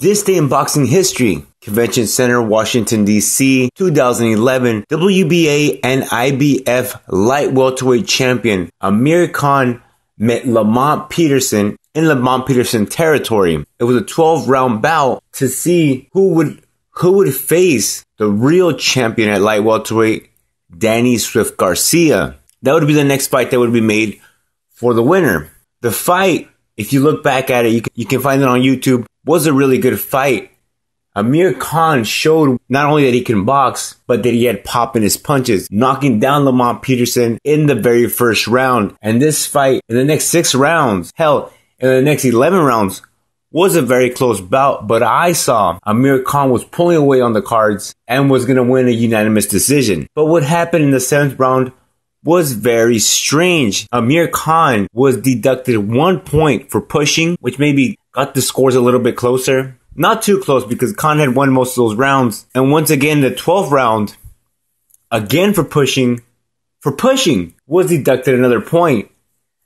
This Day in Boxing History, Convention Center, Washington, D.C., 2011, WBA and IBF light welterweight champion Amir Khan met Lamont Peterson in Lamont Peterson territory. It was a 12 round bout to see who would, who would face the real champion at light welterweight, Danny Swift Garcia. That would be the next fight that would be made for the winner. The fight, if you look back at it, you can, you can find it on YouTube was a really good fight. Amir Khan showed not only that he can box, but that he had pop in his punches, knocking down Lamont Peterson in the very first round. And this fight, in the next six rounds, hell, in the next 11 rounds, was a very close bout, but I saw Amir Khan was pulling away on the cards and was going to win a unanimous decision. But what happened in the seventh round was very strange. Amir Khan was deducted one point for pushing, which maybe got the scores a little bit closer. Not too close because Khan had won most of those rounds. And once again, the 12th round, again for pushing, for pushing, was deducted another point.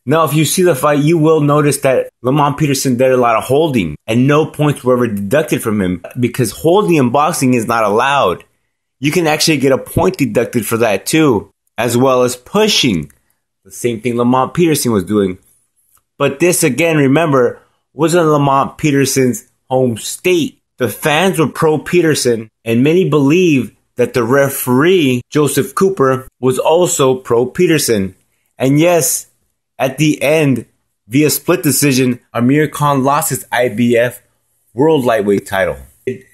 Now, if you see the fight, you will notice that Lamont Peterson did a lot of holding and no points were ever deducted from him because holding in boxing is not allowed. You can actually get a point deducted for that too, as well as pushing. The same thing Lamont Peterson was doing. But this again, remember, was in Lamont Peterson's home state. The fans were pro Peterson, and many believe that the referee, Joseph Cooper, was also pro Peterson. And yes, at the end, via split decision, Amir Khan lost his IBF World Lightweight title.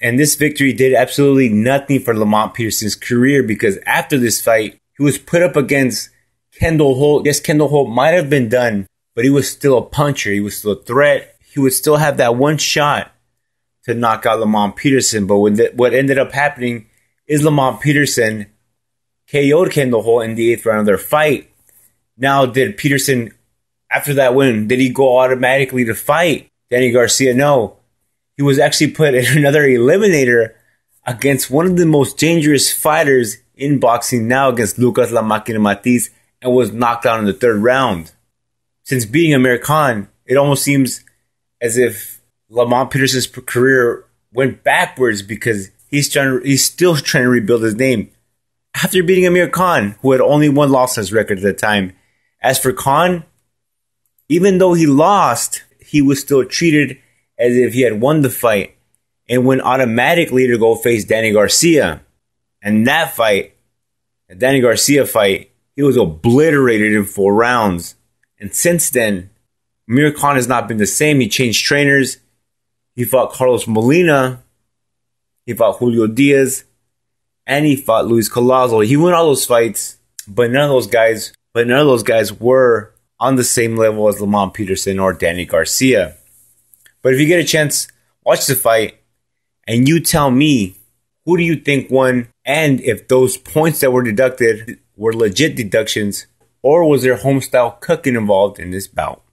And this victory did absolutely nothing for Lamont Peterson's career because after this fight, he was put up against Kendall Holt. Yes, Kendall Holt might have been done, but he was still a puncher. He was still a threat he would still have that one shot to knock out Lamont Peterson. But the, what ended up happening is Lamont Peterson KO'd Kendall Hall in the eighth round of their fight. Now, did Peterson, after that win, did he go automatically to fight Danny Garcia? No. He was actually put in another eliminator against one of the most dangerous fighters in boxing now against Lucas La Máquina Matiz and was knocked out in the third round. Since beating Amir Khan, it almost seems as if Lamont Peterson's career went backwards because he's trying to, he's still trying to rebuild his name after beating Amir Khan, who had only one loss on his record at the time. As for Khan, even though he lost, he was still treated as if he had won the fight and went automatically to go face Danny Garcia. And that fight, the Danny Garcia fight, he was obliterated in four rounds. And since then, Amir Khan has not been the same. He changed trainers. He fought Carlos Molina. He fought Julio Diaz. And he fought Luis Colazo. He won all those fights, but none of those guys, but none of those guys were on the same level as Lamont Peterson or Danny Garcia. But if you get a chance, watch the fight and you tell me who do you think won and if those points that were deducted were legit deductions or was there home style cooking involved in this bout.